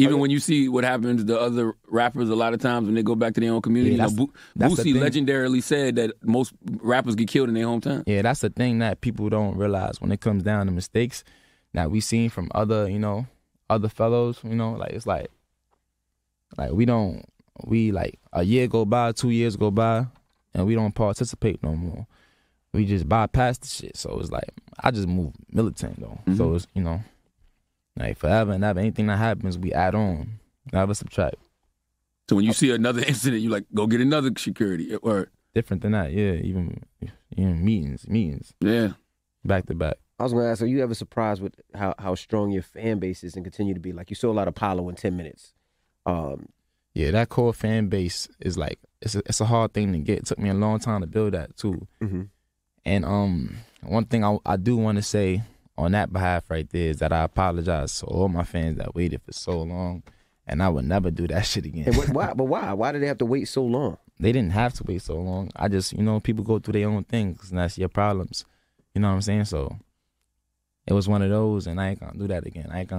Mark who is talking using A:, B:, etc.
A: Even oh, when you see what happens to other rappers, a lot of times when they go back to their own community, yeah, you know, Bo- Boosie legendarily said that most rappers get killed in their hometown.
B: Yeah, that's the thing that people don't realize when it comes down to mistakes that we seen from other, you know, other fellows. You know, like it's like, like we don't, we like a year go by, two years go by, and we don't participate no more. We just bypass the shit. So it's like I just move militant though. Mm-hmm. So it's you know like forever and ever, anything that happens, we add on, never subtract.
C: So when you see another incident, you like go get another security eh, or
B: different than that. Yeah, even even meetings, meetings. Yeah, back to back.
D: I was gonna ask, are you ever surprised with how, how strong your fan base is and continue to be? Like you saw a lot of Apollo in ten minutes.
B: Um, yeah, that core fan base is like it's a, it's a hard thing to get. It took me a long time to build that too. Mm-hmm. And um, one thing I I do want to say on that behalf right there is that I apologize to all my fans that waited for so long, and I would never do that shit again. But
E: why? But why? Why did they have to wait so long?
B: They didn't have to wait so long. I just, you know, people go through their own things, and that's your problems. You know what I'm saying? So it was one of those, and I ain't gonna do that again. I ain't gonna.